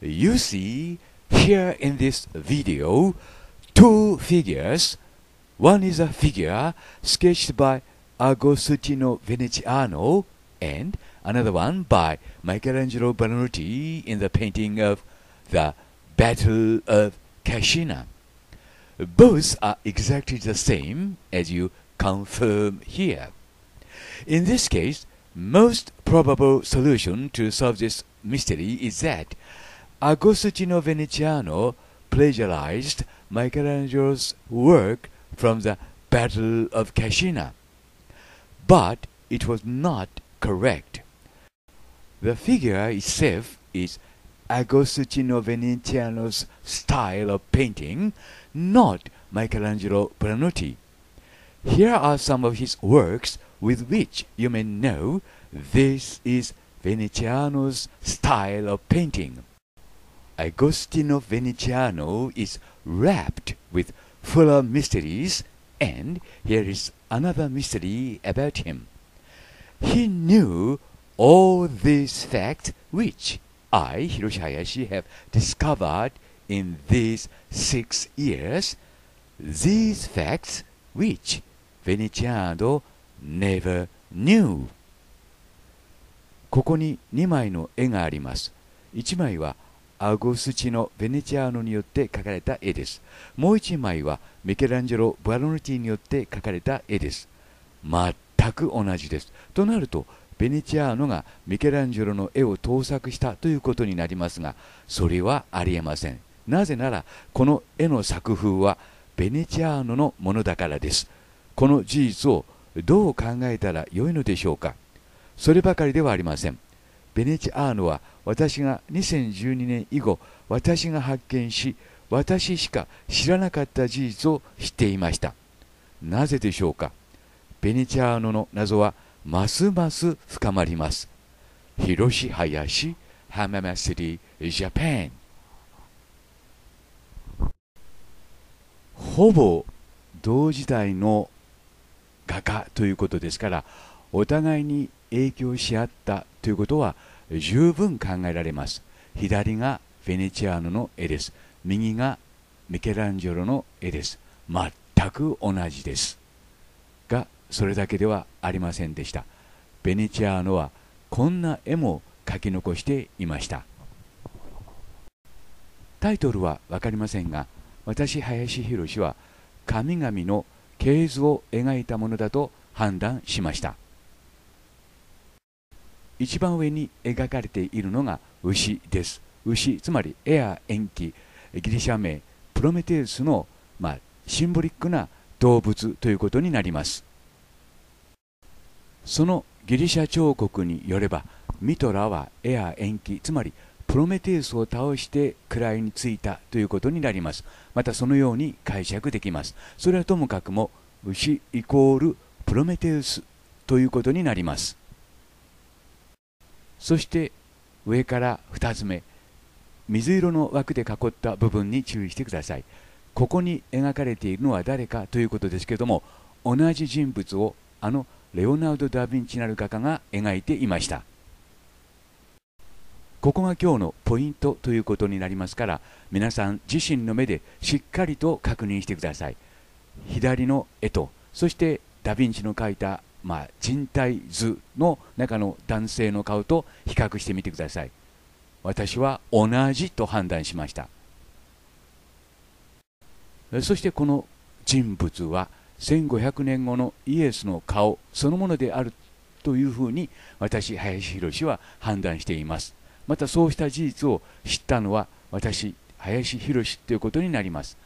you see here in this video two figures. One is a figure sketched by Agostino Veneziano and another one by Michelangelo Buonarroti in the painting of the Battle of Cascina. Both are exactly the same as you confirm here. In this case, most probable solution to solve this mystery is that Agostino Veneziano plagiarized Michelangelo's work from the Battle of Cascina, but it was not correct. The figure itself is Agostino Veneziano's style of painting, not Michelangelo Branotti. Here are some of his works with which you may know this is Veneziano's style of painting. Agostino Veneziano is wrapped with fuller mysteries, and here is another mystery about him. He knew all these facts which I, Hiroshi Hayashi, have discovered in these six years, these facts which Veneziano never knew. ここに2枚の絵があります。1枚は「アゴスチのベネチアーノによって描かれた絵です。もう1枚はミケランジェロ・バロノティによって描かれた絵です。全く同じです。となると、ベネチアーノがミケランジェロの絵を盗作したということになりますが、それはありえません。なぜなら、この絵の作風はベネチアーノのものだからです。この事実をどう考えたらよいのでしょうか。そればかりではありません。ベネチアーノは私が2012年以後私が発見し私しか知らなかった事実を知っていましたなぜでしょうかベネチアーノの謎はますます深まります広し林浜祭りジャパンほぼ同時代の画家ということですからお互いに影響し合ったということは十分考えられます左がヴェネチアーノの絵です右がミケランジェロの絵です全く同じですがそれだけではありませんでしたヴェネチアーノはこんな絵も描き残していましたタイトルは分かりませんが私林宏は神々の系図を描いたものだと判断しました一番上に描かれているのが牛です。牛、つまりエア塩基、ギリシャ名プロメテウスの、まあ、シンボリックな動物ということになります。そのギリシャ彫刻によれば、ミトラはエア塩基、つまりプロメテウスを倒して位についたということになります。またそのように解釈できます。それはともかくも牛イコールプロメテウスということになります。そして上から2つ目水色の枠で囲った部分に注意してくださいここに描かれているのは誰かということですけれども同じ人物をあのレオナルド・ダ・ヴィンチなる画家が描いていましたここが今日のポイントということになりますから皆さん自身の目でしっかりと確認してください左の絵とそしてダ・ヴィンチの描いたまあ、人体図の中の男性の顔と比較してみてください私は同じと判断しましたそしてこの人物は1500年後のイエスの顔そのものであるというふうに私林博は判断していますまたそうした事実を知ったのは私林博ということになります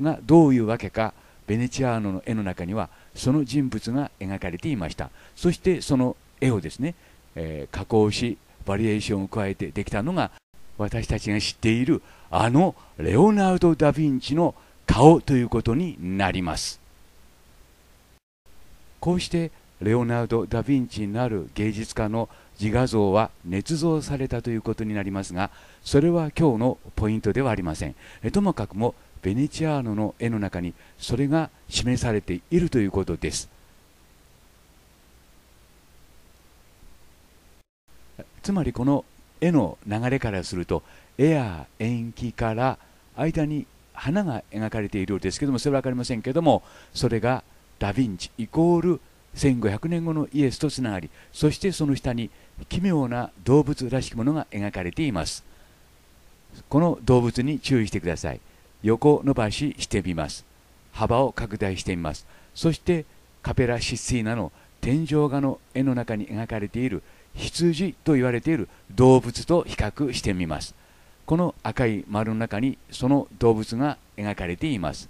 がどういうわけかベネチアーノの絵の中にはその人物が描かれていましたそしてその絵をですね、えー、加工しバリエーションを加えてできたのが私たちが知っているあのレオナルド・ダ・ヴィンチの顔ということになりますこうしてレオナルド・ダ・ヴィンチになる芸術家の自画像は捏造されたということになりますがそれは今日のポイントではありませんともかくもベネチアーノの絵の中にそれが示されているということです。つまりこの絵の流れからすると絵や延期から間に花が描かれているようですけどもそれは分かりませんけどもそれがダ・ヴィンチイコール1500年後のイエスとつながりそしてその下に奇妙な動物らしきものが描かれていますこの動物に注意してください横伸ばししてみます幅を拡大してみますそしてカペラ・システィーナの天井画の絵の中に描かれている羊と言われている動物と比較してみますこの赤い丸の中にその動物が描かれています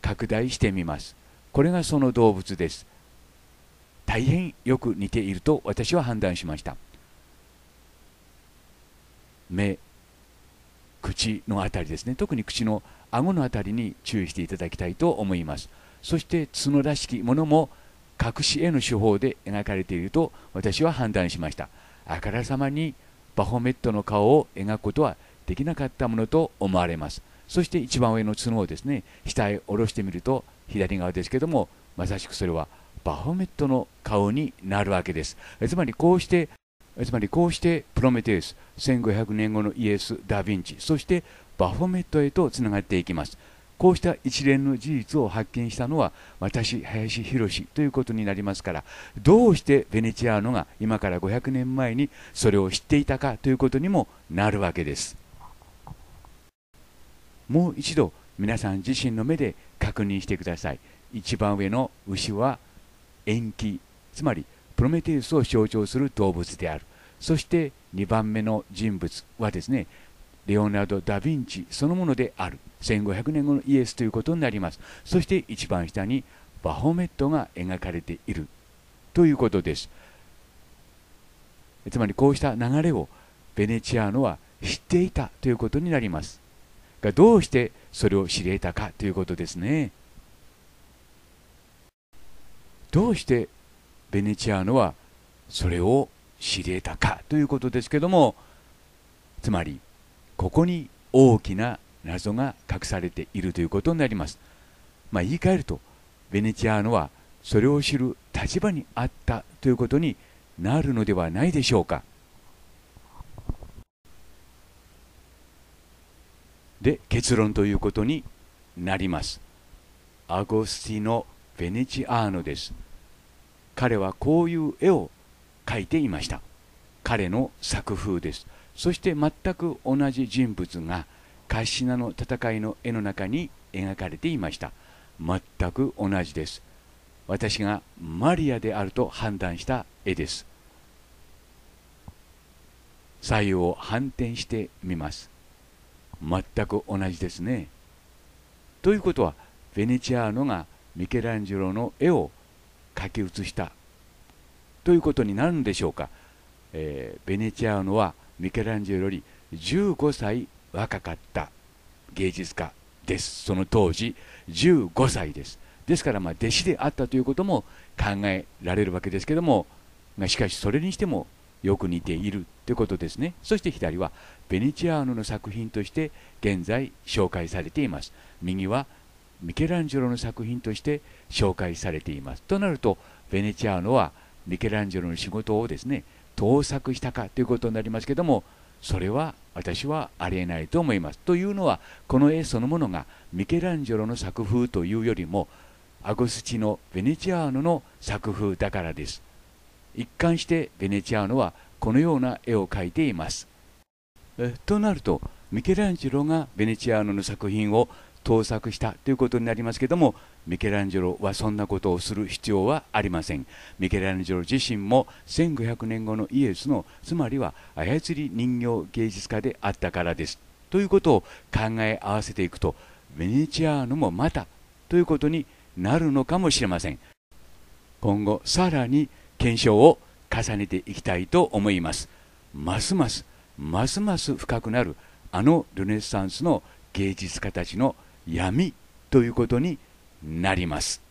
拡大してみますこれがその動物です大変よく似ていると私は判断しました目口の辺りですね特に口の顎の辺りに注意していただきたいと思いますそして角らしきものも隠し絵の手法で描かれていると私は判断しましたあからさまにバホメットの顔を描くことはできなかったものと思われますそして一番上の角をですね下へ下ろしてみると左側ですけどもまさしくそれはバホメットの顔になるわけですつまりこうしてつまりこうしてプロメテウス1500年後のイエス・ダ・ヴィンチそしてバフォメットへとつながっていきますこうした一連の事実を発見したのは私林博ということになりますからどうしてベネチアーノが今から500年前にそれを知っていたかということにもなるわけですもう一度皆さん自身の目で確認してください一番上の牛は延期つまりプロメテウスを象徴する動物であるそして2番目の人物はですねレオナルド・ダ・ヴィンチそのものである1500年後のイエスということになりますそして一番下にバホメットが描かれているということですつまりこうした流れをベネチアーノは知っていたということになりますがどうしてそれを知り得たかということですねどうしてベネチアーノはそれを知り得たかということですけどもつまりここに大きな謎が隠されているということになります。まあ、言い換えるとベネチアーノはそれを知る立場にあったということになるのではないでしょうか。で結論ということになります。アゴスティノ・ベネチアーノです。彼はこういう絵を描いていました彼の作風ですそして全く同じ人物がカシナの戦いの絵の中に描かれていました全く同じです私がマリアであると判断した絵です左右を反転してみます全く同じですねということはヴェネチアーノがミケランジェロの絵を書き写したということになるんでしょうか、えー、ベネチアーノはミケランジェロより15歳若かった芸術家ですその当時15歳ですですからま弟子であったということも考えられるわけですけども、ましかしそれにしてもよく似ているということですねそして左はベネチアーノの作品として現在紹介されています右はミケランジェロの作品として紹介されています。となるとベネチアーノはミケランジェロの仕事をですね盗作したかということになりますけどもそれは私はありえないと思います。というのはこの絵そのものがミケランジェロの作風というよりもアゴスチのベネチアーノの作風だからです。一貫してベネチアーノはこのような絵を描いています。となるとミケランジェロがベネチアーノの作品を盗作したということになりますけどもミケランジェロはそんなことをする必要はありませんミケランジェロ自身も1500年後のイエスのつまりは操り人形芸術家であったからですということを考え合わせていくとベネチアーノもまたということになるのかもしれません今後さらに検証を重ねていきたいと思いますますますますます深くなるあのルネサンスの芸術家たちの闇ということになります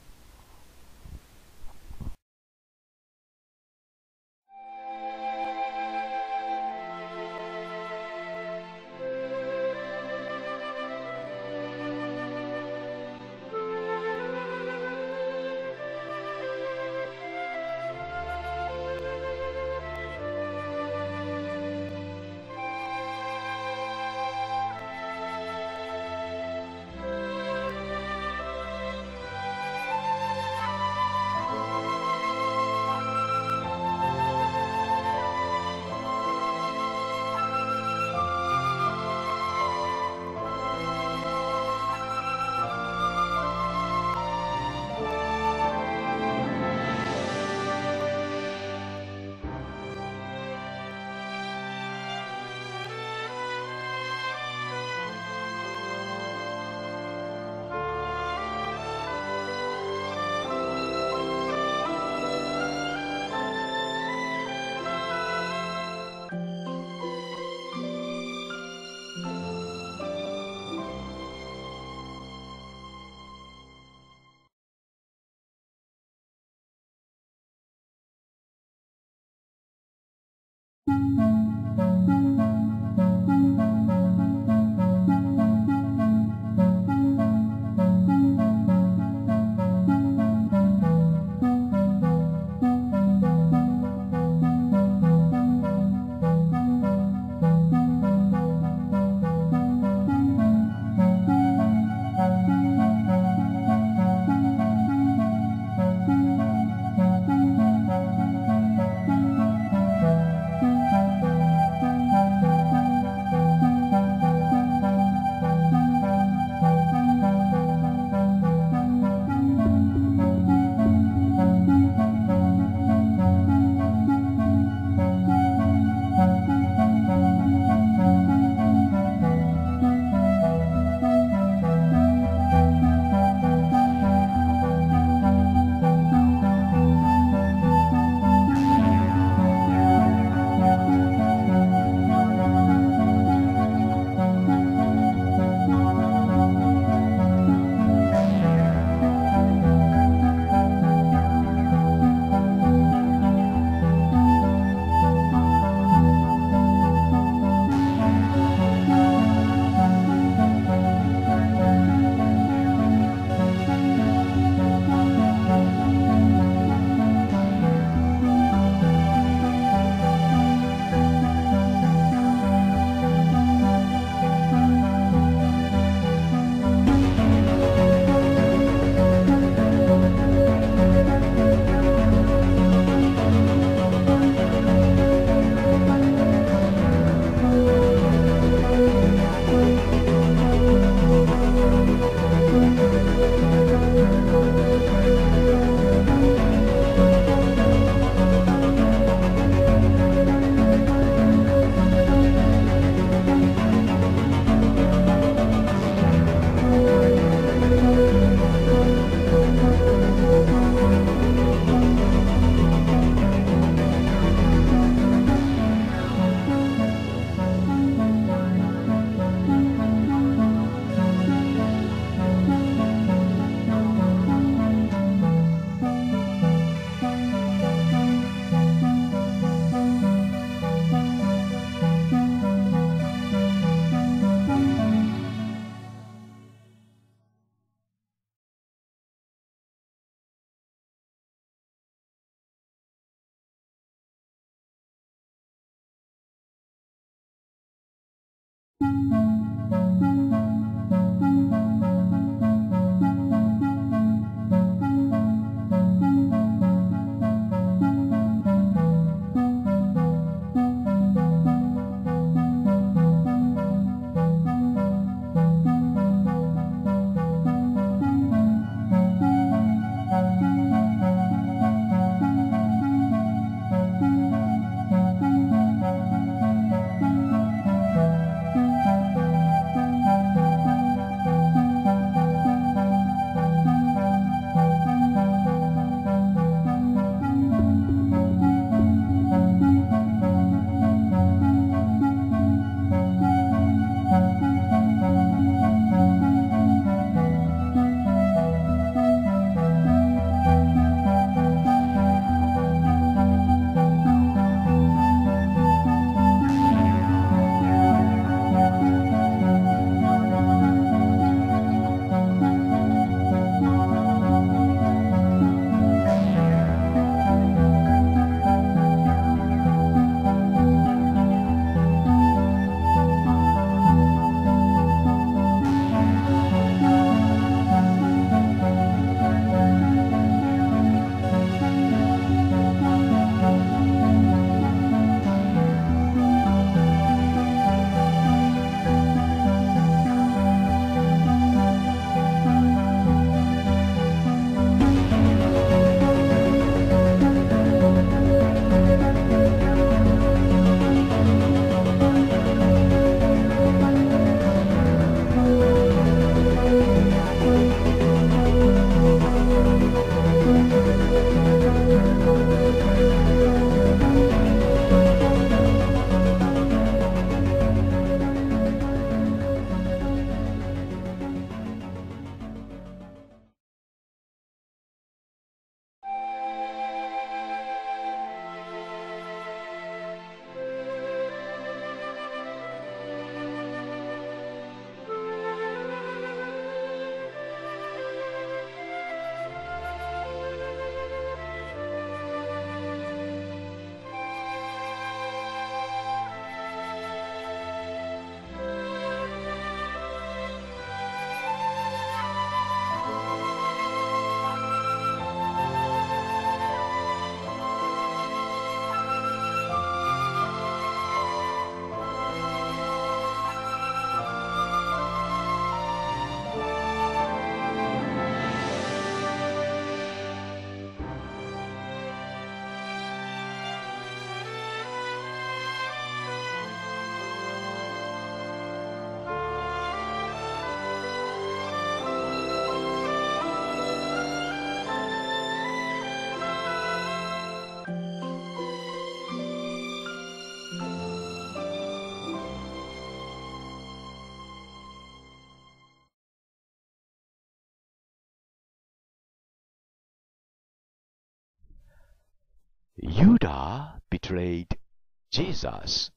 Jesus?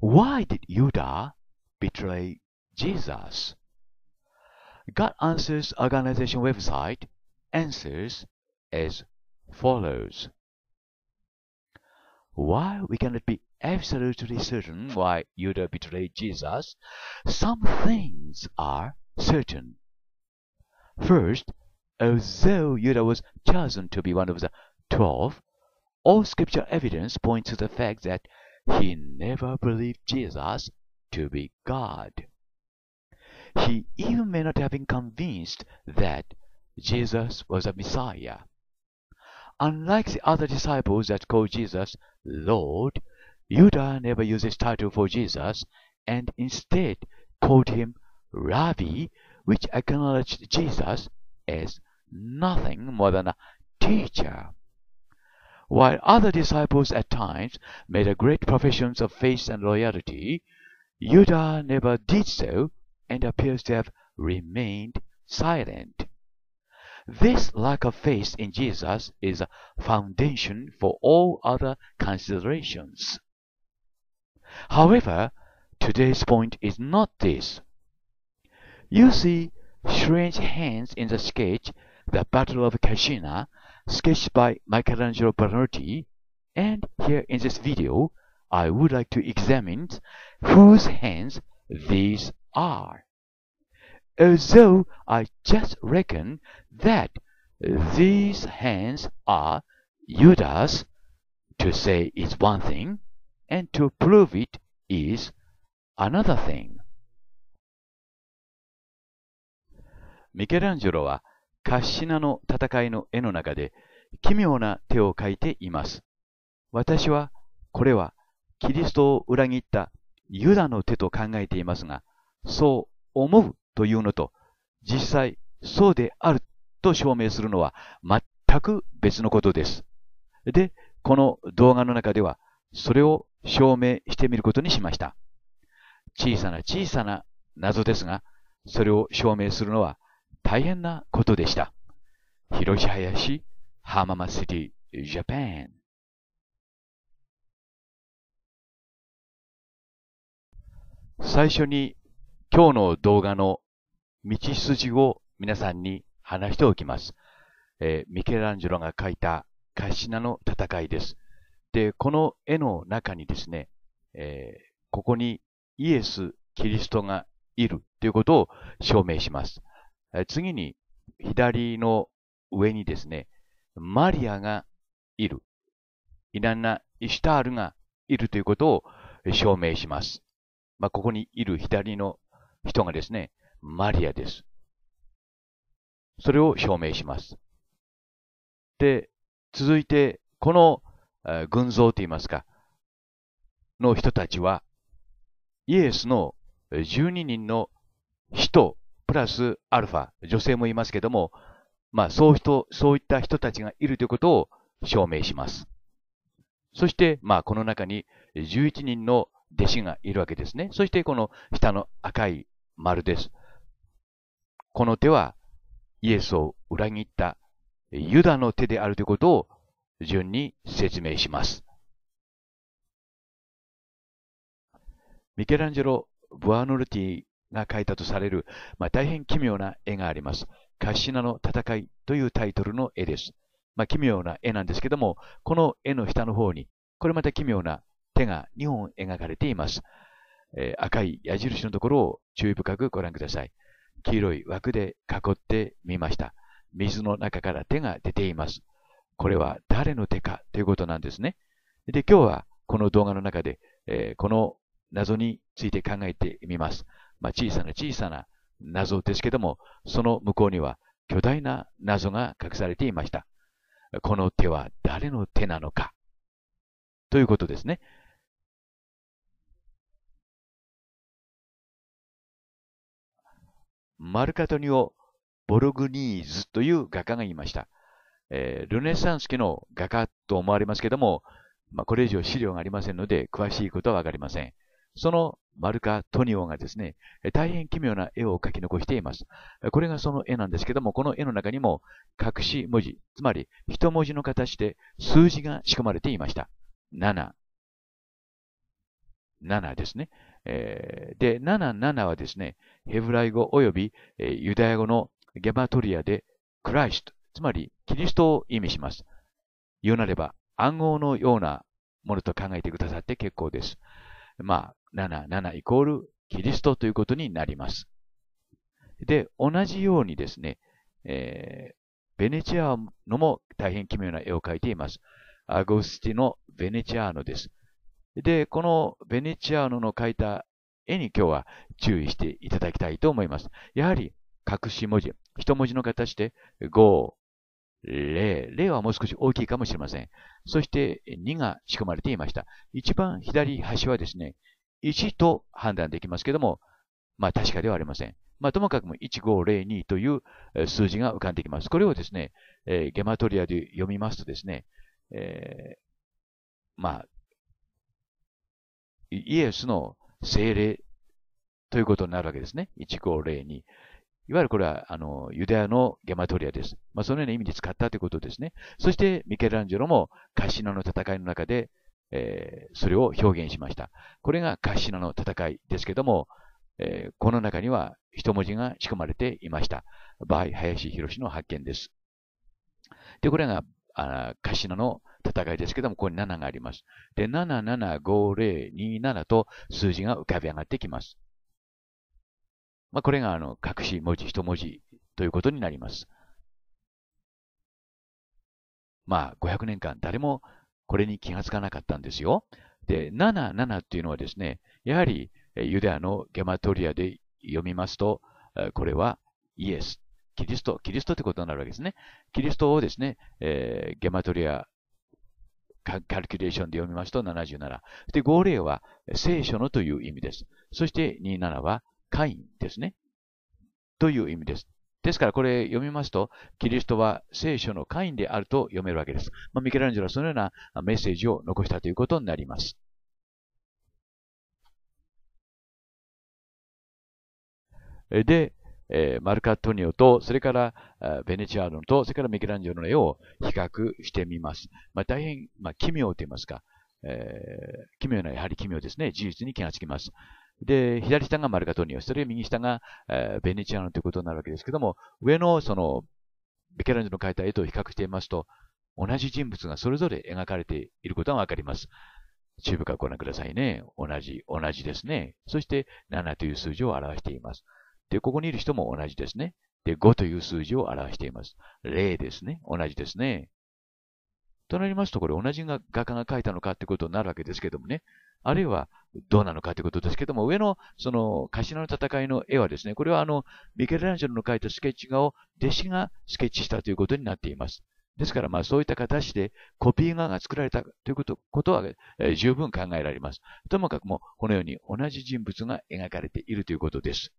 Why did Judah betray Jesus? God Answers Organization website answers as follows. While we cannot be absolutely certain why Judah betrayed Jesus, some things are certain. First, although Judah was chosen to be one of the twelve, all scripture evidence points to the fact that he never believed Jesus to be God. He even may not have been convinced that Jesus was a Messiah. Unlike the other disciples that called Jesus Lord, Judah never used this title for Jesus and instead called him Rabbi, which acknowledged Jesus as nothing more than a teacher. While other disciples at times made a great profession of faith and loyalty, Judah never did so and appears to have remained silent. This lack of faith in Jesus is a foundation for all other considerations. However, today's point is not this. You see strange hands in the sketch The Battle of Kashina sketched by Michelangelo Bernardi and here in this video I would like to examine whose hands these are. Although I just reckon that these hands are Judas, to say is one thing and to prove it is another thing. ミケランジェロはカッシナの戦いの絵の中で奇妙な手を描いています。私は、これはキリストを裏切ったユダの手と考えていますが、そう思うというのと、実際そうであると証明するのは全く別のことです。で、この動画の中では、それを証明してみることにしました。小さな小さな謎ですが、それを証明するのは大変なことでした。広林浜松シティジャパン最初に今日の動画の道筋を皆さんに話しておきます。えー、ミケランジェロが書いたカシナの戦いです。で、この絵の中にですね、えー、ここにイエス・キリストがいるということを証明します。次に、左の上にですね、マリアがいる。イランナ・イシュタールがいるということを証明します。まあ、ここにいる左の人がですね、マリアです。それを証明します。で、続いて、この、えー、群像といいますか、の人たちは、イエスの12人の使徒プラスアルファ、女性もいますけども、まあ、そう人、そういった人たちがいるということを証明します。そして、まあ、この中に11人の弟子がいるわけですね。そして、この下の赤い丸です。この手はイエスを裏切ったユダの手であるということを順に説明します。ミケランジェロ・ブアノルティが書いたとされる、まあ、大変奇妙な絵があります。カシナの戦いというタイトルの絵です。まあ、奇妙な絵なんですけども、この絵の下の方に、これまた奇妙な手が2本描かれています。えー、赤い矢印のところを注意深くご覧ください。黄色い枠で囲ってみました。水の中から手が出ています。これは誰の手かということなんですね。で、今日はこの動画の中で、えー、この謎について考えてみます。まあ、小さな小さな謎ですけども、その向こうには巨大な謎が隠されていました。この手は誰の手なのかということですね。マルカトニオ・ボログニーズという画家がいました。えー、ルネサンス期の画家と思われますけども、まあ、これ以上資料がありませんので、詳しいことはわかりません。そのマルカ・トニオがですね、大変奇妙な絵を描き残しています。これがその絵なんですけども、この絵の中にも隠し文字、つまり一文字の形で数字が仕込まれていました。7。7ですね。えー、で、7、7はですね、ヘブライ語及び、ユダヤ語のゲバトリアでクライスト、つまりキリストを意味します。言うなれば暗号のようなものと考えてくださって結構です。まあ、77イコールキリストということになります。で、同じようにですね、えー、ベネチアーノも大変奇妙な絵を描いています。アゴスティのベネチアーノです。で、このベネチアーノの描いた絵に今日は注意していただきたいと思います。やはり隠し文字、一文字の形で5、0、0はもう少し大きいかもしれません。そして2が仕込まれていました。一番左端はですね、1と判断できますけども、まあ確かではありません。まあともかくも1502という数字が浮かんできます。これをですね、えー、ゲマトリアで読みますとですね、えー、まあ、イエスの精霊ということになるわけですね。1502。いわゆるこれは、あの、ユダヤのゲマトリアです。まあ、そのような意味で使ったということですね。そして、ミケランジェロも、カシナの戦いの中で、えー、それを表現しました。これがカッシナの戦いですけども、えー、この中には一文字が仕込まれていました。場合、林博の発見です。で、これが、あカシナの戦いですけども、ここに7があります。で、775027と数字が浮かび上がってきます。まあ、これが、あの、隠し文字、一文字ということになります。まあ、500年間誰もこれに気がつかなかったんですよ。で、77っていうのはですね、やはりユダヤのゲマトリアで読みますと、これはイエス。キリスト、キリストってことになるわけですね。キリストをですね、えー、ゲマトリアカルキュレーションで読みますと77。で、5例は聖書のという意味です。そして27はカインですね。という意味です。ですからこれ読みますと、キリストは聖書の会員であると読めるわけです。まあ、ミケランジェロはそのようなメッセージを残したということになります。で、えマルカトニオと、それから、ベネチアーンと、それからミケランジェロの絵を比較してみます。まあ、大変、まあ、奇妙と言いますか、えー、奇妙な、やはり奇妙ですね。事実に気がつきます。で、左下がマルカトニオス、それ右下が、えー、ベネチアノということになるわけですけども、上のその、ミケランジの描いた絵と比較してみますと、同じ人物がそれぞれ描かれていることがわかります。中部からご覧くださいね。同じ、同じですね。そして、7という数字を表しています。で、ここにいる人も同じですね。で、5という数字を表しています。0ですね。同じですね。となりますと、これ同じ画家が描いたのかってことになるわけですけどもね。あるいはどうなのかということですけども、上のその頭の戦いの絵はですね、これはあの、ミケランジェロの描いたスケッチ画を弟子がスケッチしたということになっています。ですからまあそういった形でコピー画が作られたということことは、え十分考えられます。ともかくもこのように同じ人物が描かれているということです。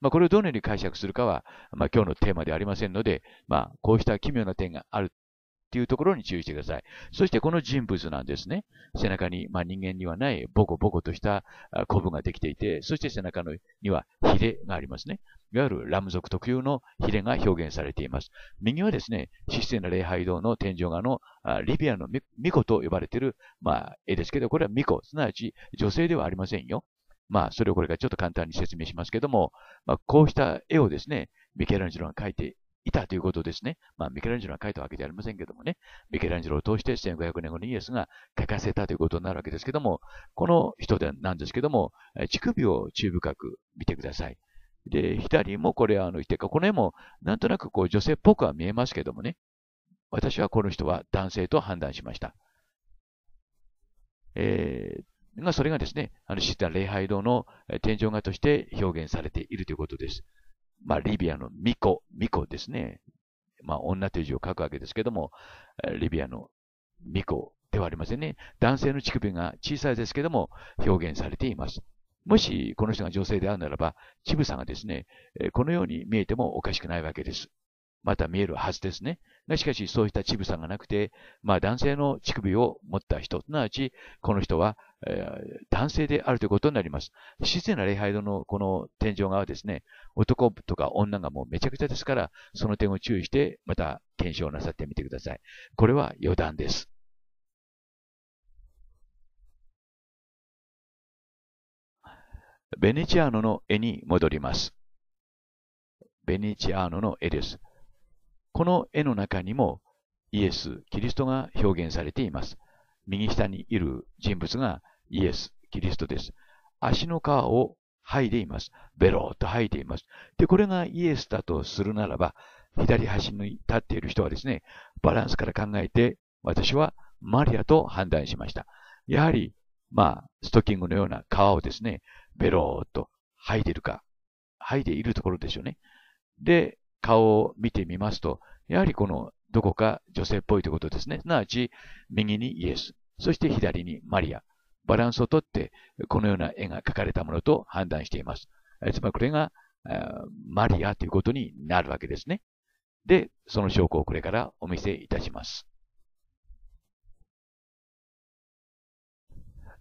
まあこれをどのように解釈するかは、まあ今日のテーマではありませんので、まあこうした奇妙な点があるっていうところに注意してください。そしてこの人物なんですね。背中に、まあ、人間にはないボコボコとしたコブができていて、そして背中のにはヒレがありますね。いわゆるラム族特有のヒレが表現されています。右はですね、質性の礼拝堂の天井画のリビアの巫女と呼ばれている、まあ、絵ですけど、これは巫女、すなわち女性ではありませんよ。まあ、それをこれからちょっと簡単に説明しますけども、まあ、こうした絵をですね、ミケランジロが描いていたということですね。まあ、ミケランジェロが書いたわけじゃありませんけどもね、ミケランジェロを通して1500年後にイエスが書かせたということになるわけですけども、この人でなんですけども、乳首を注意深く見てください。で、左もこれ、あの、いてか、この絵も、なんとなくこう女性っぽくは見えますけどもね、私はこの人は男性と判断しました。えーが、それがですね、あの、シっタ礼拝堂の天井画として表現されているということです。まあ、リビアの巫女、巫女ですね。まあ、女という字を書くわけですけども、リビアの巫女ではありませんね。男性の乳首が小さいですけども、表現されています。もし、この人が女性であるならば、乳房がですね、このように見えてもおかしくないわけです。また見えるはずですね。しかし、そうした乳房がなくて、まあ男性の乳首を持った人、すなわち、この人はえ男性であるということになります。自然な礼拝堂のこの天井側はですね、男とか女がもうめちゃくちゃですから、その点を注意して、また検証なさってみてください。これは余談です。ベネチアーノの絵に戻ります。ベネチアーノの絵です。この絵の中にもイエス、キリストが表現されています。右下にいる人物がイエス、キリストです。足の皮を剥いでいます。ベローっと剥いでいます。で、これがイエスだとするならば、左端に立っている人はですね、バランスから考えて、私はマリアと判断しました。やはり、まあ、ストッキングのような皮をですね、ベローっと剥いでいるか、剥いでいるところでしょうね。で、顔を見てみますと、やはりこのどこか女性っぽいということですね。すなわち、右にイエス、そして左にマリア。バランスをとって、このような絵が描かれたものと判断しています。つまりこれが、マリアということになるわけですね。で、その証拠をこれからお見せいたします。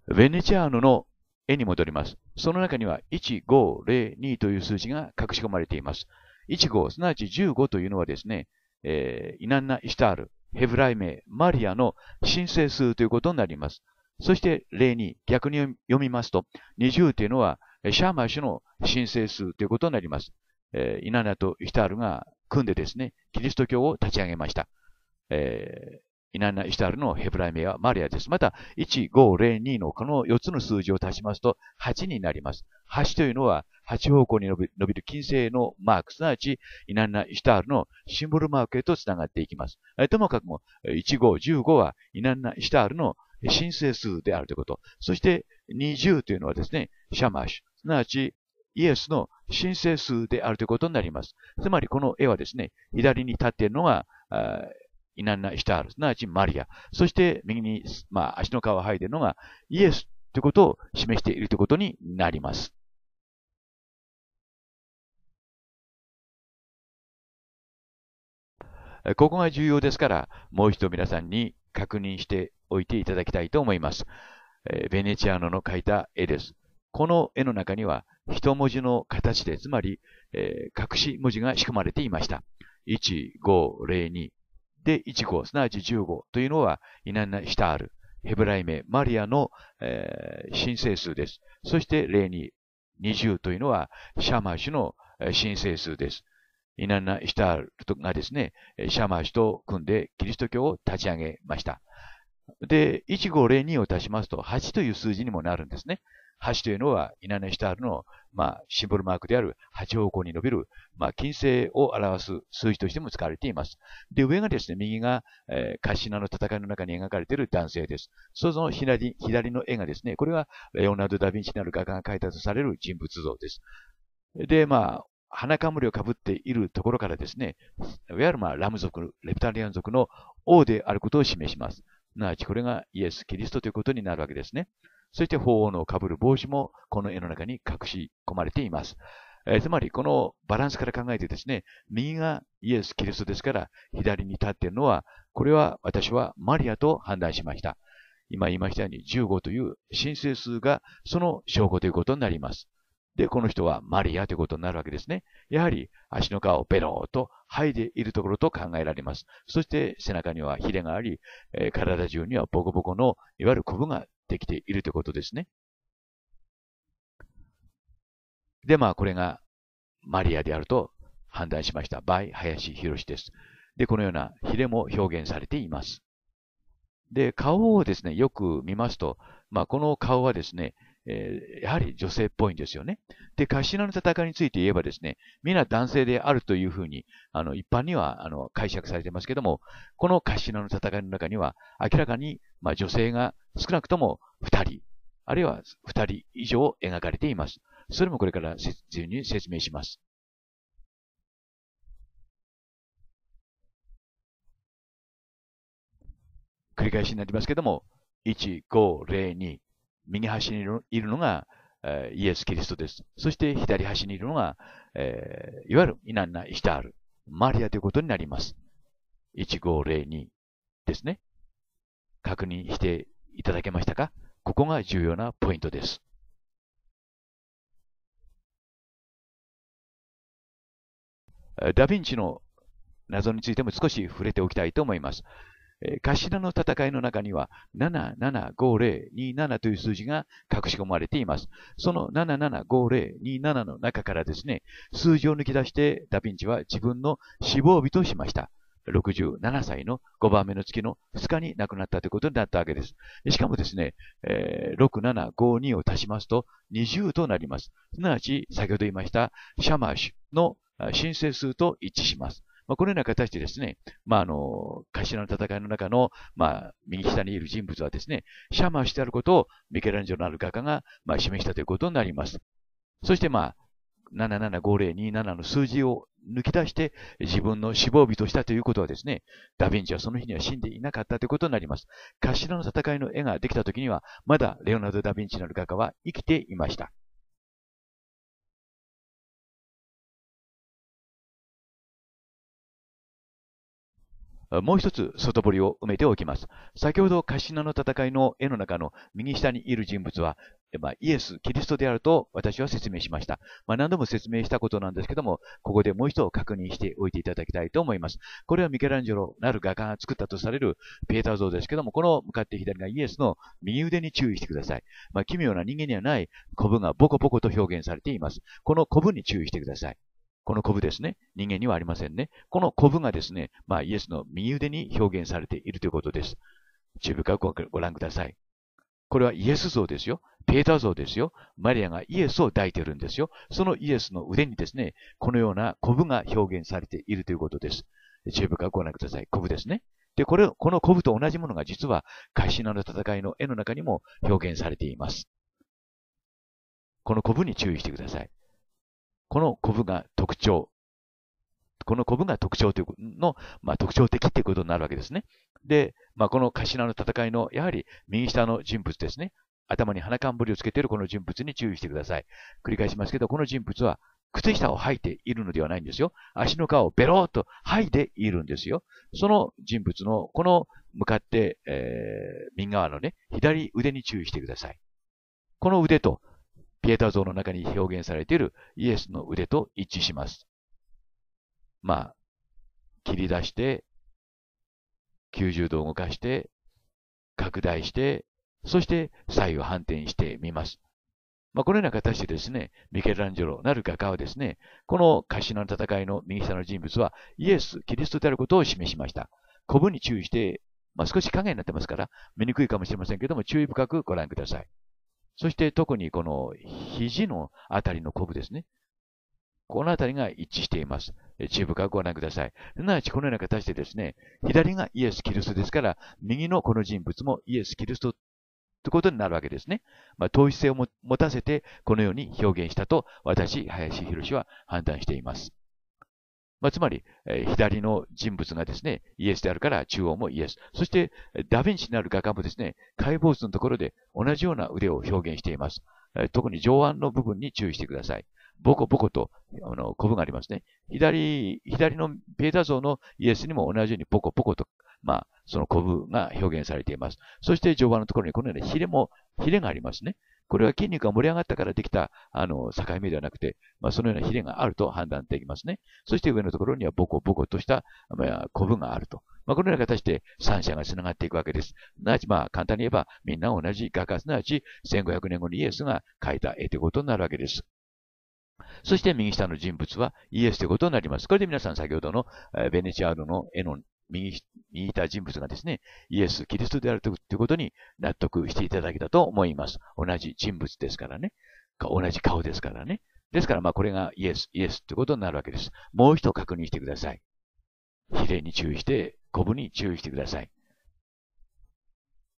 ヴェネチアーノの絵に戻ります。その中には1502という数字が隠し込まれています。15、すなわち15というのはですね、えー、イナンナ・イシタール、ヘブライ名、マリアの申請数ということになります。そして例に逆に読みますと、20というのは、シャーマー氏の申請数ということになります。えー、イナナとイシタールが組んでですね、キリスト教を立ち上げました。えいナナ・イしタールのヘブライ名はマリアです。また、1、5、02のこの4つの数字を足しますと、8になります。8というのは、8方向に伸び伸びる金星のマーク、すなわち、イナンナ・イシタールのシンボルマークへと繋がっていきます。ともかくも、1、5、15は、イナンナ・イシタールの申請数であるということ。そして、20というのはですね、シャマーシュ、すなわち、イエスの申請数であるということになります。つまり、この絵はですね、左に立っているのが、イナンナ・イシタール、すなわちマリア。そして右に、まあ、足の皮を剥いでるのがイエスということを示しているということになります。ここが重要ですから、もう一度皆さんに確認しておいていただきたいと思います。ベネチアノの描いた絵です。この絵の中には、一文字の形で、つまり、えー、隠し文字が仕込まれていました。1、5、0、2、で、1号、すなわち10号というのは、イナナシタール、ヘブライ名、マリアの、えー、申請数です。そして、例に20というのは、シャマーシュの申請数です。イナナ・シタールがですね、シャマーシュと組んでキリスト教を立ち上げました。で、1 5 0 2を足しますと8という数字にもなるんですね。8というのは、イナネシタールの、まあ、シンボルマークである8方向に伸びる、まあ、金星を表す数字としても使われています。で、上がですね、右が、えー、カシナの戦いの中に描かれている男性です。その左、左の絵がですね、これは、レオナルド・ダ・ヴィンチなる画家が描いたとされる人物像です。で、まあ、花冠をかぶっているところからですね、いわゆるまあラム族、レプタリアン族の王であることを示します。なわちこれがイエス・キリストということになるわけですね。そして法王の被る帽子もこの絵の中に隠し込まれています。えー、つまり、このバランスから考えてですね、右がイエス・キリストですから、左に立っているのは、これは私はマリアと判断しました。今言いましたように15という申請数がその証拠ということになります。で、この人はマリアということになるわけですね。やはり足の皮をベローと剥いでいるところと考えられます。そして背中にはヒレがあり、えー、体中にはボコボコのいわゆるコブがってきているということですね。で、まあ、これがマリアであると判断しました。by 林博です。で、このようなヒレも表現されています。で、顔をですね、よく見ますと、まあ、この顔はですね、えー、やはり女性っぽいんですよね。で、カシナの戦いについて言えばですね、皆男性であるというふうに、あの、一般には、あの、解釈されてますけども、このカシナの戦いの中には、明らかに、まあ、女性が少なくとも2人、あるいは2人以上描かれています。それもこれから自由に説明します。繰り返しになりますけども、1、5、0、2、右端にいるのが、えイエス・キリストです。そして左端にいるのが、えいわゆるイナンナ・イシタール、マリアということになります。1502ですね。確認していただけましたかここが重要なポイントです。ダヴィンチの謎についても少し触れておきたいと思います。え頭の戦いの中には、775027という数字が隠し込まれています。その775027の中からですね、数字を抜き出してダヴィンチは自分の死亡日としました。67歳の5番目の月の2日に亡くなったということになったわけです。しかもですね、えー、6752を足しますと20となります。すなわち、先ほど言いました、シャマーシュの申請数と一致します。まあ、このような形でですね、まあ、あの、頭の戦いの中の、まあ、右下にいる人物はですね、シャマーしてあることをミケランジョロのある画家が、まあ、示したということになります。そして、まあ、775027の数字を抜き出して自分の死亡日としたということはですね、ダヴィンチはその日には死んでいなかったということになります。頭の戦いの絵ができた時には、まだレオナルド・ダヴィンチの画家は生きていました。もう一つ外堀を埋めておきます。先ほどカシナの戦いの絵の中の右下にいる人物は、まあ、イエス・キリストであると私は説明しました。まあ、何度も説明したことなんですけども、ここでもう一度確認しておいていただきたいと思います。これはミケランジェロなる画家が作ったとされるペーター像ですけども、この向かって左がイエスの右腕に注意してください。まあ、奇妙な人間にはないコブがボコボコと表現されています。このコブに注意してください。このコブですね。人間にはありませんね。このコブがですね、まあ、イエスの右腕に表現されているということです。注意深くご覧ください。これはイエス像ですよ。ペーター像ですよ。マリアがイエスを抱いているんですよ。そのイエスの腕にですね、このようなコブが表現されているということです。注意深くご覧ください。コブですね。で、これ、このコブと同じものが実は、カシナの戦いの絵の中にも表現されています。このコブに注意してください。このコブが特徴。このコブが特徴というの、まあ、特徴的ということになるわけですね。で、まあ、この頭の戦いの、やはり右下の人物ですね。頭に鼻かんぶりをつけているこの人物に注意してください。繰り返しますけど、この人物は靴下を履いているのではないんですよ。足の皮をベローと履いているんですよ。その人物の、この向かって、えー、右側のね、左腕に注意してください。この腕とピエタ像の中に表現されているイエスの腕と一致します。まあ、切り出して、90度動かして、拡大して、そして左右反転してみます。まあ、このような形でですね、ミケランジェロなる画家はですね、このカシナの戦いの右下の人物はイエス、キリストであることを示しました。古文に注意して、まあ、少し影になってますから、見にくいかもしれませんけども、注意深くご覧ください。そして特にこの肘のあたりのコブですね。このあたりが一致しています。中部からご覧ください。すなわちこのような形でですね、左がイエス・キリストですから、右のこの人物もイエス・キリストということになるわけですね。まあ、統一性を持たせて、このように表現したと、私、林博士は判断しています。まあ、つまり、えー、左の人物がですね、イエスであるから中央もイエス。そして、ダヴィンチになる画家もですね、解剖図のところで同じような腕を表現しています。えー、特に上腕の部分に注意してください。ボコボコと、あの、コブがありますね。左、左のペータ像のイエスにも同じようにボコボコと、まあ、そのコブが表現されています。そして上腕のところにこのようなヒレも、ヒレがありますね。これは筋肉が盛り上がったからできた、あの、境目ではなくて、まあ、そのようなヒレがあると判断できますね。そして上のところにはボコボコとした、まあ、コブがあると。まあ、このような形で三者が繋がっていくわけです。なち、まあ、簡単に言えば、みんな同じ画家、すなわち1500年後にイエスが描いた絵ということになるわけです。そして右下の人物はイエスということになります。これで皆さん先ほどのベネチアードの絵の右、右いた人物がですね、イエス、キリストであるということに納得していただけたと思います。同じ人物ですからね。同じ顔ですからね。ですから、まあ、これがイエス、イエスということになるわけです。もう一度確認してください。比例に注意して、五分に注意してください。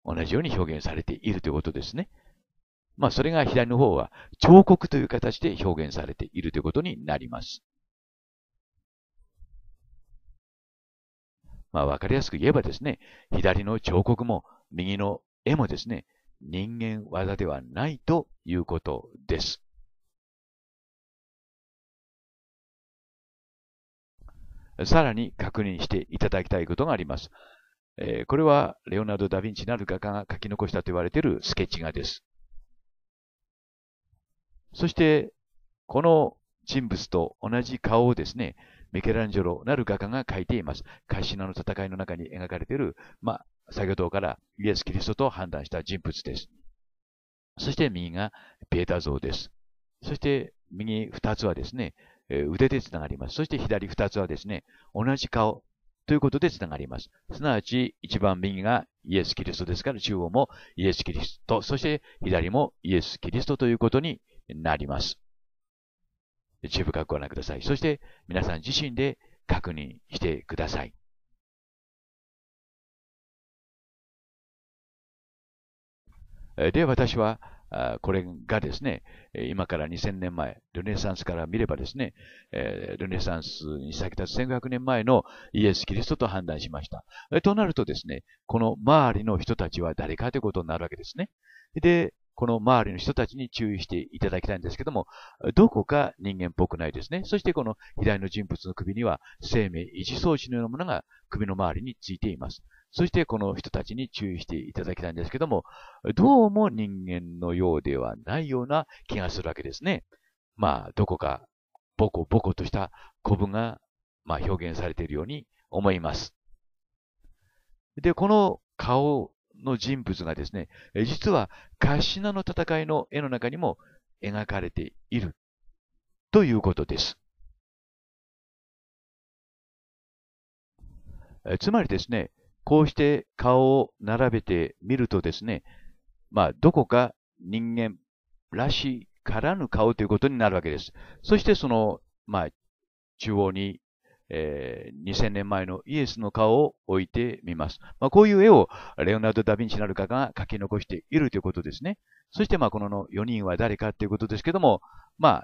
同じように表現されているということですね。まあ、それが左の方は彫刻という形で表現されているということになります。まあ、わかりやすく言えばですね、左の彫刻も右の絵もですね、人間技ではないということです。さらに確認していただきたいことがあります。えー、これはレオナルド・ダ・ヴィンチなる画家が書き残したと言われているスケッチ画です。そして、この人物と同じ顔をですね、ミケランジェロなる画家が描いています。カシナの戦いの中に描かれている、まあ、先ほどからイエス・キリストと判断した人物です。そして右がペータ像です。そして右二つはですね、腕でつながります。そして左二つはですね、同じ顔ということでつながります。すなわち、一番右がイエス・キリストですから、中央もイエス・キリスト、そして左もイエス・キリストということになります。十分かご覧ください。そして、皆さん自身で確認してください。で、私は、これがですね、今から2000年前、ルネサンスから見ればですね、ルネサンスに先立つ1500年前のイエス・キリストと判断しました。となるとですね、この周りの人たちは誰かということになるわけですね。で、この周りの人たちに注意していただきたいんですけども、どこか人間っぽくないですね。そしてこの左の人物の首には生命維持装置のようなものが首の周りについています。そしてこの人たちに注意していただきたいんですけども、どうも人間のようではないような気がするわけですね。まあ、どこかボコボコとしたコブが、まあ、表現されているように思います。で、この顔の人物がですね、実はカシナの戦いの絵の中にも描かれているということです。つまりですね、こうして顔を並べてみるとですね、まあ、どこか人間らしからぬ顔ということになるわけです。そしてその、まあ、中央にえー、2000年前のイエスの顔を置いてみます。まあ、こういう絵をレオナルド・ダ・ヴィンチなる家が書き残しているということですね。そして、まあ、この4人は誰かということですけども、まあ、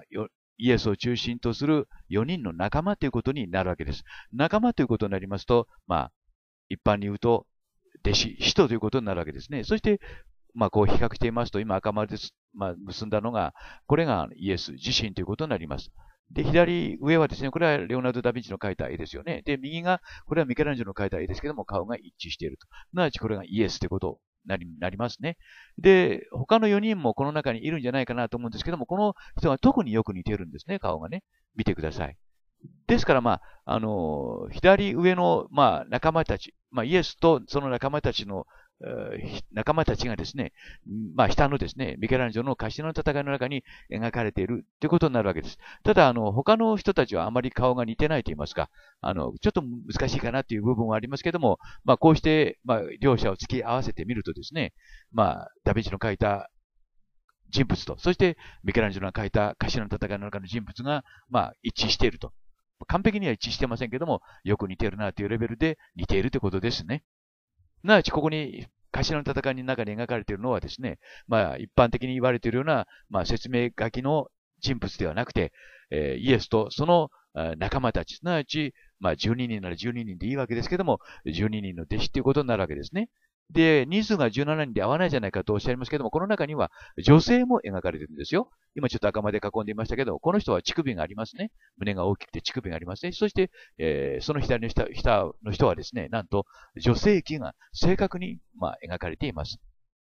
イエスを中心とする4人の仲間ということになるわけです。仲間ということになりますと、まあ、一般に言うと、弟子、使徒ということになるわけですね。そして、まあ、こう比較していますと、今赤丸でまあ、結んだのが、これがイエス自身ということになります。で、左上はですね、これはレオナルド・ダ・ヴィンチの描いた絵ですよね。で、右が、これはミケランジェロの描いた絵ですけども、顔が一致していると。すなわちこれがイエスってことなり、なりますね。で、他の4人もこの中にいるんじゃないかなと思うんですけども、この人が特によく似てるんですね、顔がね。見てください。ですから、まあ、あのー、左上の、まあ、仲間たち、まあ、イエスとその仲間たちの仲間たちがですね、まあ、下のですね、ミケランジョの頭の戦いの中に描かれているということになるわけです。ただ、あの、他の人たちはあまり顔が似てないと言いますか、あの、ちょっと難しいかなという部分はありますけども、まあ、こうして、まあ、両者を突き合わせてみるとですね、まあ、ダヴィンチの書いた人物と、そしてミケランジョの書いた頭の戦いの中の人物が、まあ、一致していると。完璧には一致してませんけども、よく似てるなというレベルで似ているということですね。なわちここに頭の戦いの中に描かれているのはですね、まあ一般的に言われているような、まあ説明書きの人物ではなくて、えー、イエスとその仲間たち、すなわち、まあ12人なら12人でいいわけですけども、12人の弟子ということになるわけですね。で、人数が17人で合わないじゃないかとおっしゃいますけども、この中には女性も描かれてるんですよ。今ちょっと赤まで囲んでいましたけど、この人は乳首がありますね。胸が大きくて乳首がありますね。そして、えー、その左の下の人はですね、なんと女性器が正確に、まあ、描かれています。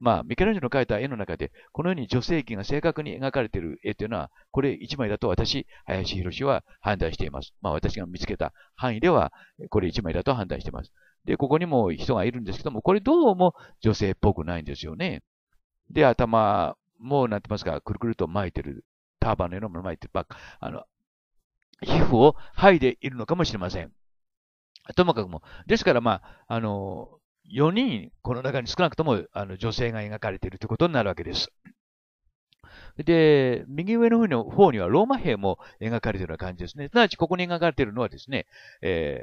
まあ、ミケランジェの描いた絵の中で、このように女性器が正確に描かれている絵というのは、これ1枚だと私、林博士は判断しています。まあ、私が見つけた範囲では、これ1枚だと判断しています。で、ここにも人がいるんですけども、これどうも女性っぽくないんですよね。で、頭も、なってますか、くるくると巻いてる。ターバンのようなもの巻いてる。あの、皮膚を剥いでいるのかもしれません。ともかくも、ですからまあ、あの、4人、この中に少なくともあの女性が描かれているということになるわけです。で、右上の方方にはローマ兵も描かれているような感じですね。すなわち、ここに描かれているのはですね、え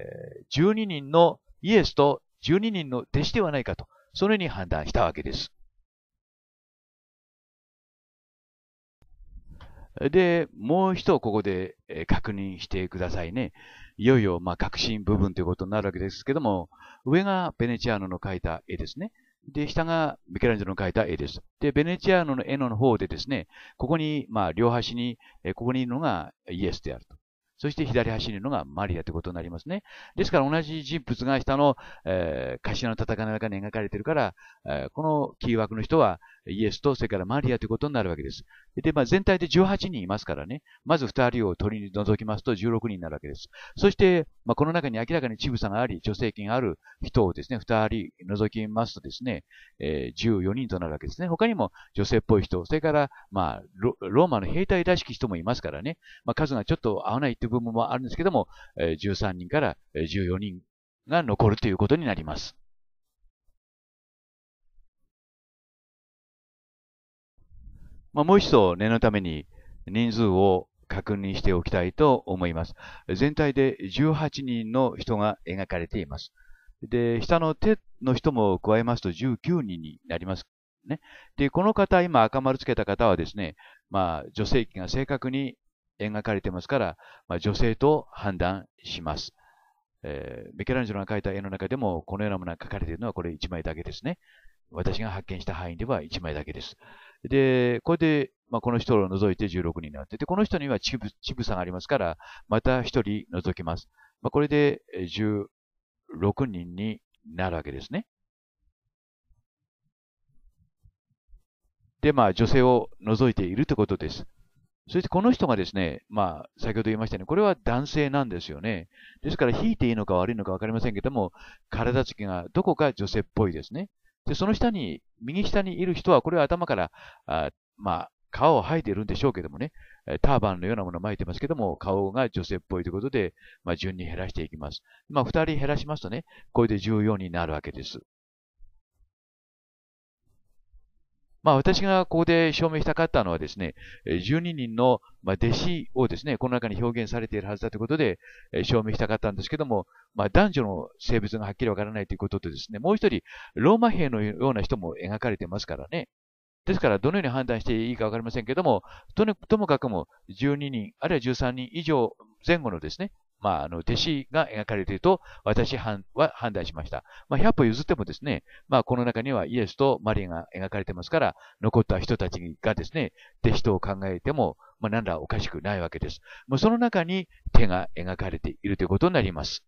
ー、12人のイエスと12人の弟子ではないかと、そのように判断したわけです。で、もう一度ここで確認してくださいね。いよいよ、まあ、部分ということになるわけですけども、上がベネチアーノの描いた絵ですね。で、下がミケランジェロの描いた絵です。で、ベネチアーノの絵の方でですね、ここに、まあ、両端に、ここにいるのがイエスであると。そして左端にいるのがマリアということになりますね。ですから同じ人物が下の、えー、頭の戦いの中に描かれているから、えー、このキー枠の人は、イエスと、それからマリアということになるわけです。で、まあ、全体で18人いますからね、まず2人を取り除きますと16人になるわけです。そして、まあ、この中に明らかに乳房があり、助成金がある人をですね、2人除きますとですね、えー、14人となるわけですね。他にも女性っぽい人、それから、まあロ、ローマの兵隊らしき人もいますからね、まあ、数がちょっと合わないという部分もあるんですけども、えー、13人から14人が残るということになります。まあ、もう一度念のために人数を確認しておきたいと思います。全体で18人の人が描かれています。で、下の手の人も加えますと19人になります。ね。で、この方、今赤丸つけた方はですね、まあ、女性器が正確に描かれてますから、まあ、女性と判断します。えー、ミケランジェロが描いた絵の中でも、このようなものが描かれているのはこれ1枚だけですね。私が発見した範囲では1枚だけです。で、これで、まあ、この人を除いて16人になって、で、この人にはちぶ、ちぶさがありますから、また1人除きます。まあ、これで16人になるわけですね。で、まあ、女性を除いているということです。そしてこの人がですね、まあ、先ほど言いましたように、これは男性なんですよね。ですから、引いていいのか悪いのか分かりませんけども、体つきがどこか女性っぽいですね。で、その下に、右下にいる人は、これは頭から、あまあ、皮を剥いているんでしょうけどもね、ターバンのようなものを巻いてますけども、顔が女性っぽいということで、まあ、順に減らしていきます。まあ、二人減らしますとね、これで14になるわけです。まあ私がここで証明したかったのはですね、12人の弟子をですね、この中に表現されているはずだということで証明したかったんですけども、まあ男女の性別がはっきりわからないということとですね、もう一人、ローマ兵のような人も描かれてますからね。ですから、どのように判断していいかわかりませんけども、ともかくも12人、あるいは13人以上前後のですね、まあ、あの、弟子が描かれていると、私は判断しました。まあ、100歩譲ってもですね、まあ、この中にはイエスとマリアが描かれてますから、残った人たちがですね、弟子と考えても、まあ、なんらおかしくないわけです。もうその中に手が描かれているということになります。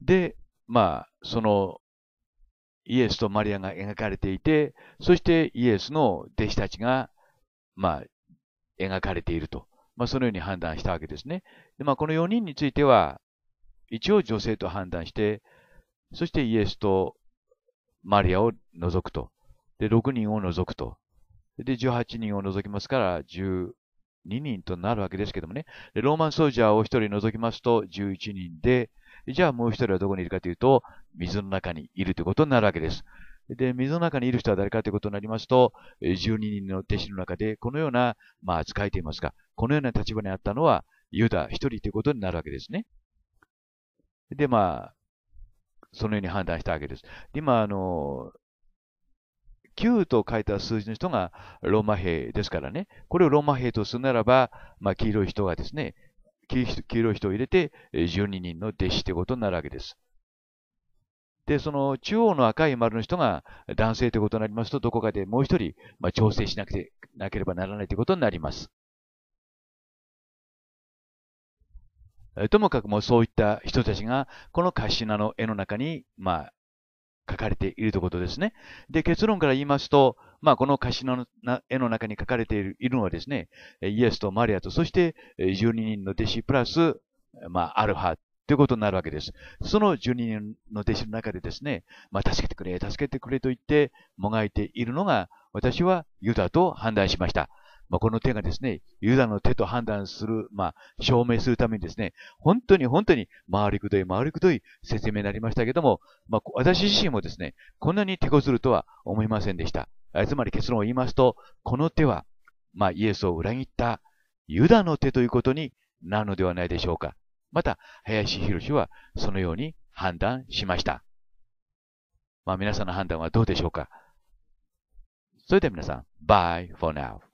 で、まあ、そのイエスとマリアが描かれていて、そしてイエスの弟子たちが、まあ、描かれていると。まあ、そのように判断したわけですね。でまあ、この4人については、一応女性と判断して、そしてイエスとマリアを除くと。で、6人を除くと。で、18人を除きますから、12人となるわけですけどもね。ローマンソージャーを1人除きますと、11人で、じゃあもう一人はどこにいるかというと、水の中にいるということになるわけです。で、水の中にいる人は誰かということになりますと、12人の弟子の中で、このような、まあ、使いといいますか、このような立場にあったのは、ユダ一人ということになるわけですね。で、まあ、そのように判断したわけです。今、あの、9と書いた数字の人がローマ兵ですからね、これをローマ兵とするならば、まあ、黄色い人がですね、黄色い人を入れて、12人の弟子ということになるわけです。で、その中央の赤い丸の人が男性ということになりますと、どこかでもう一人、まあ、調整しなくて、なければならないということになります。ともかくもそういった人たちが、このカシナの絵の中に、まあ、書かれているということですね。で、結論から言いますと、まあ、この詞の絵の中に書かれているいるのはですね、イエスとマリアと、そして12人の弟子プラス、まあ、アルファということになるわけです。その12人の弟子の中でですね、まあ、助けてくれ、助けてくれと言ってもがいているのが、私はユダと判断しました。まあ、この手がですね、ユダの手と判断する、まあ、証明するためにですね、本当に本当に回りくどい回りくどい説明になりましたけども、まあ、私自身もですね、こんなに手こずるとは思いませんでした。つまり結論を言いますと、この手は、まあ、イエスを裏切ったユダの手ということになるのではないでしょうか。また、林博士はそのように判断しました。まあ、皆さんの判断はどうでしょうか。それでは皆さん、bye for now.